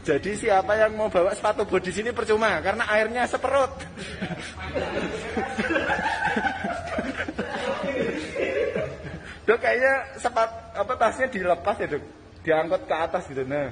Jadi siapa yang mau bawa sepatu bot di sini percuma karena airnya seperut. dok kayaknya sepat apa tasnya dilepas ya dok, diangkut ke atas gitu nah.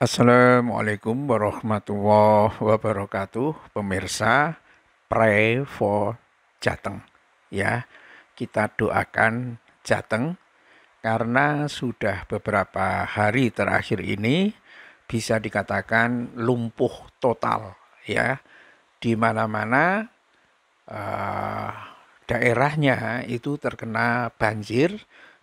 Assalamualaikum warahmatullahi wabarakatuh, pemirsa Pray for Jateng ya. Kita doakan Jateng karena sudah beberapa hari terakhir ini bisa dikatakan lumpuh total ya. Di mana-mana uh, daerahnya itu terkena banjir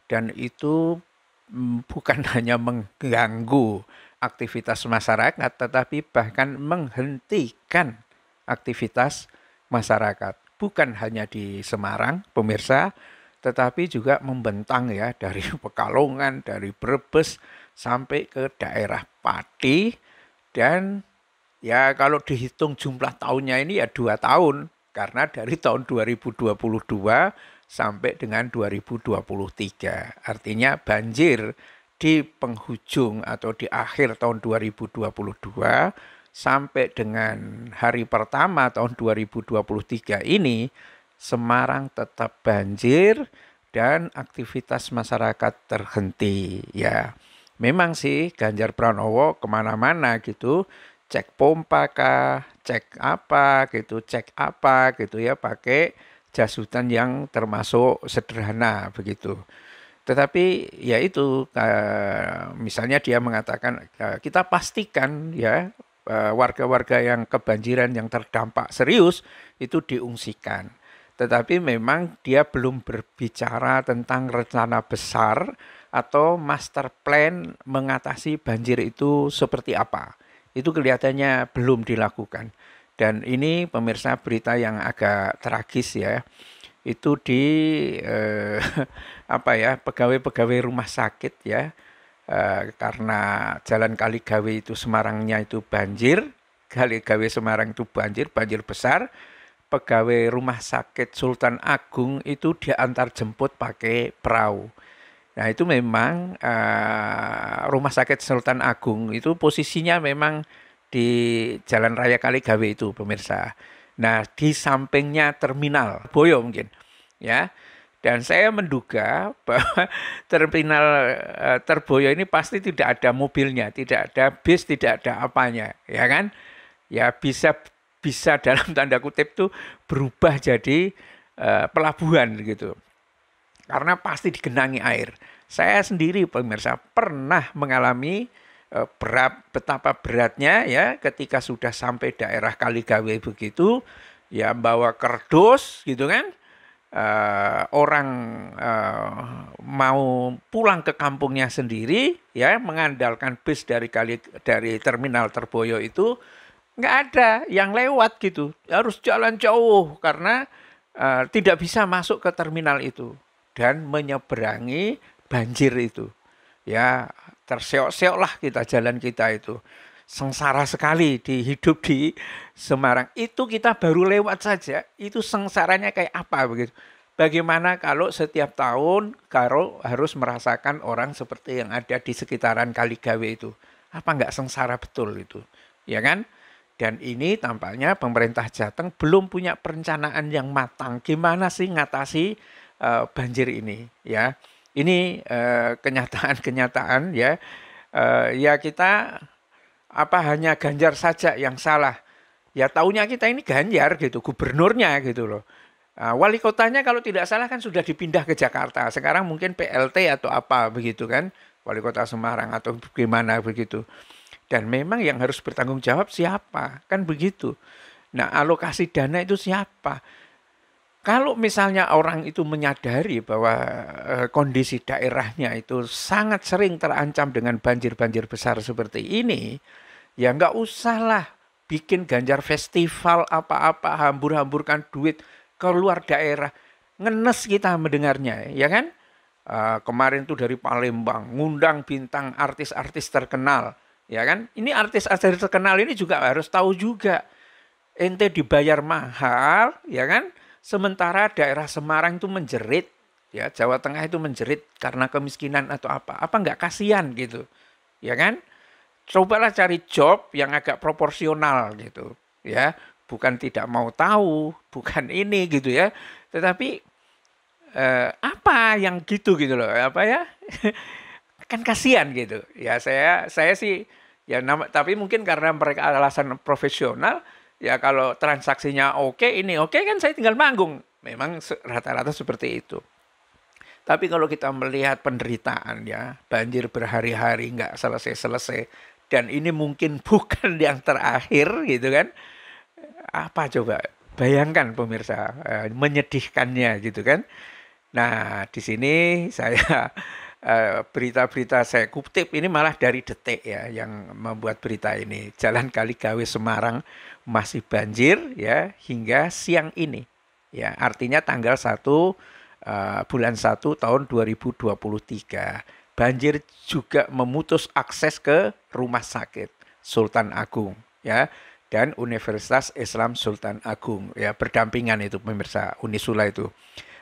dan itu mm, bukan hanya mengganggu aktivitas masyarakat, tetapi bahkan menghentikan aktivitas masyarakat. Bukan hanya di Semarang, pemirsa, tetapi juga membentang ya dari Pekalongan, dari Brebes sampai ke daerah Pati dan ya kalau dihitung jumlah tahunnya ini ya dua tahun karena dari tahun 2022 sampai dengan 2023. Artinya banjir di penghujung atau di akhir tahun 2022 sampai dengan hari pertama tahun 2023 ini Semarang tetap banjir dan aktivitas masyarakat terhenti ya memang sih Ganjar Pranowo kemana-mana gitu cek pompa kah cek apa gitu cek apa gitu ya pakai jas hutan yang termasuk sederhana begitu tetapi ya itu eh, misalnya dia mengatakan eh, kita pastikan ya eh, warga-warga yang kebanjiran yang terdampak serius itu diungsikan. Tetapi memang dia belum berbicara tentang rencana besar atau master plan mengatasi banjir itu seperti apa. Itu kelihatannya belum dilakukan. Dan ini pemirsa berita yang agak tragis ya itu di eh, apa ya pegawai-pegawai rumah sakit ya eh, karena Jalan kali Gawe itu Semarangnya itu banjir kali Gawe Semarang itu banjir banjir besar pegawai rumah sakit Sultan Agung itu diantar jemput pakai perahu nah itu memang eh, rumah sakit Sultan Agung itu posisinya memang di Jalan Raya kali Gawe itu pemirsa Nah, di sampingnya terminal Boyo mungkin ya. Dan saya menduga bahwa terminal eh, Terboyo ini pasti tidak ada mobilnya, tidak ada bis, tidak ada apanya, ya kan? Ya bisa bisa dalam tanda kutip tuh berubah jadi uh, pelabuhan gitu. Karena pasti digenangi air. Saya sendiri pemirsa pernah mengalami eh, berat betapa beratnya ya ketika sudah sampai daerah Kaligawe begitu ya bawa kerdus gitu kan uh, orang uh, mau pulang ke kampungnya sendiri ya mengandalkan bis dari kali dari terminal Terboyo itu nggak ada yang lewat gitu harus jalan jauh karena uh, tidak bisa masuk ke terminal itu dan menyeberangi banjir itu ya terseok-seok lah kita jalan kita itu sengsara sekali di hidup di Semarang. Itu kita baru lewat saja, itu sengsaranya kayak apa begitu. Bagaimana kalau setiap tahun Karo harus merasakan orang seperti yang ada di sekitaran Kaligawe itu? Apa enggak sengsara betul itu? Ya kan? Dan ini tampaknya pemerintah Jateng belum punya perencanaan yang matang. Gimana sih ngatasi uh, banjir ini? Ya, ini eh, kenyataan-kenyataan uh, ya. Uh, ya kita apa hanya Ganjar saja yang salah. Ya taunya kita ini Ganjar gitu, gubernurnya gitu loh. Ah, wali kotanya kalau tidak salah kan sudah dipindah ke Jakarta. Sekarang mungkin PLT atau apa begitu kan, wali kota Semarang atau gimana begitu. Dan memang yang harus bertanggung jawab siapa, kan begitu. Nah, alokasi dana itu siapa? Kalau misalnya orang itu menyadari bahwa eh, kondisi daerahnya itu sangat sering terancam dengan banjir-banjir besar seperti ini, Ya nggak usahlah bikin ganjar festival apa-apa, hambur-hamburkan duit ke luar daerah. Ngenes kita mendengarnya, ya kan? Uh, kemarin tuh dari Palembang, ngundang bintang artis-artis terkenal, ya kan? Ini artis-artis terkenal ini juga harus tahu juga. Ente dibayar mahal, ya kan? Sementara daerah Semarang itu menjerit, ya Jawa Tengah itu menjerit karena kemiskinan atau apa? Apa nggak kasihan gitu, ya kan? cobalah cari job yang agak proporsional gitu ya bukan tidak mau tahu bukan ini gitu ya tetapi eh, apa yang gitu gitu loh apa ya kan kasihan gitu ya saya saya sih ya nama, tapi mungkin karena mereka alasan profesional ya kalau transaksinya oke ini oke kan saya tinggal manggung memang rata-rata seperti itu tapi kalau kita melihat penderitaan ya, banjir berhari-hari nggak selesai-selesai, dan ini mungkin bukan yang terakhir gitu kan apa coba bayangkan pemirsa eh, menyedihkannya gitu kan nah di sini saya eh, berita-berita saya kutip ini malah dari detik ya yang membuat berita ini jalan kali gawe Semarang masih banjir ya hingga siang ini ya artinya tanggal 1 eh, bulan 1 tahun 2023 banjir juga memutus akses ke rumah sakit Sultan Agung ya dan Universitas Islam Sultan Agung ya berdampingan itu pemirsa Unisula itu.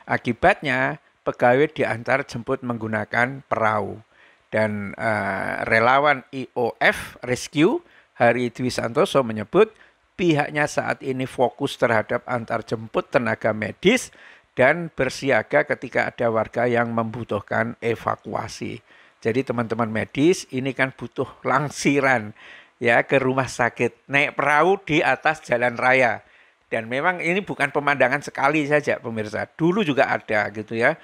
Akibatnya pegawai diantar jemput menggunakan perahu dan uh, relawan IOF Rescue Hari Dwi Santoso menyebut pihaknya saat ini fokus terhadap antarjemput tenaga medis dan bersiaga ketika ada warga yang membutuhkan evakuasi. Jadi teman-teman medis ini kan butuh langsiran ya ke rumah sakit naik perahu di atas jalan raya. Dan memang ini bukan pemandangan sekali saja pemirsa. Dulu juga ada gitu ya.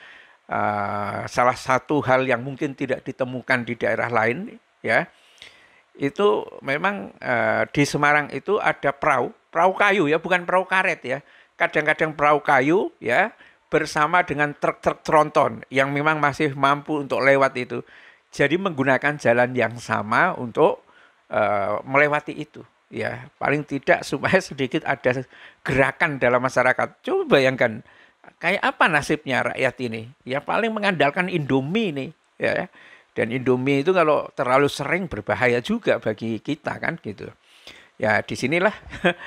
Uh, salah satu hal yang mungkin tidak ditemukan di daerah lain ya itu memang uh, di Semarang itu ada perahu perahu kayu ya bukan perahu karet ya kadang-kadang perahu kayu ya bersama dengan truk-truk tronton yang memang masih mampu untuk lewat itu. Jadi menggunakan jalan yang sama untuk uh, melewati itu ya. Paling tidak supaya sedikit ada gerakan dalam masyarakat. Coba bayangkan kayak apa nasibnya rakyat ini? Ya paling mengandalkan Indomie nih ya. Dan Indomie itu kalau terlalu sering berbahaya juga bagi kita kan gitu. Ya disinilah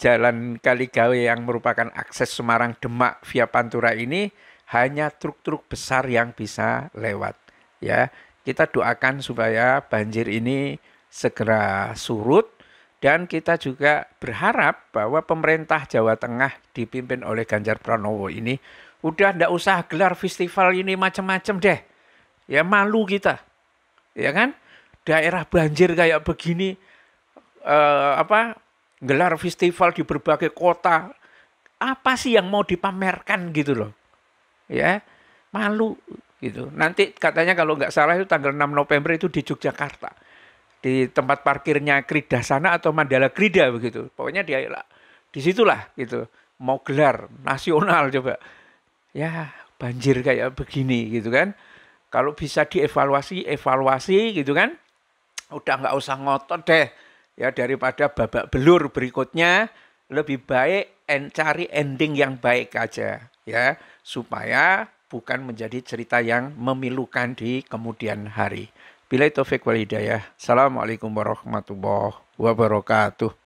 jalan Kaligawe yang merupakan akses Semarang Demak via Pantura ini hanya truk-truk besar yang bisa lewat ya. Kita doakan supaya banjir ini segera surut dan kita juga berharap bahwa pemerintah Jawa Tengah dipimpin oleh Ganjar Pranowo ini udah ndak usah gelar festival ini macam-macam deh. Ya malu kita. Ya kan? Daerah banjir kayak begini eh, apa gelar festival di berbagai kota. Apa sih yang mau dipamerkan gitu loh. Ya, malu gitu. Nanti katanya kalau nggak salah itu tanggal 6 November itu di Yogyakarta. Di tempat parkirnya Krida sana atau Mandala Krida begitu. Pokoknya dia situlah gitu. Mau gelar nasional coba. Ya, banjir kayak begini gitu kan. Kalau bisa dievaluasi, evaluasi gitu kan. Udah nggak usah ngotot deh ya daripada babak belur berikutnya lebih baik en cari ending yang baik aja ya supaya bukan menjadi cerita yang memilukan di kemudian hari. Bila itu wal hidayah. Assalamualaikum warahmatullahi wabarakatuh.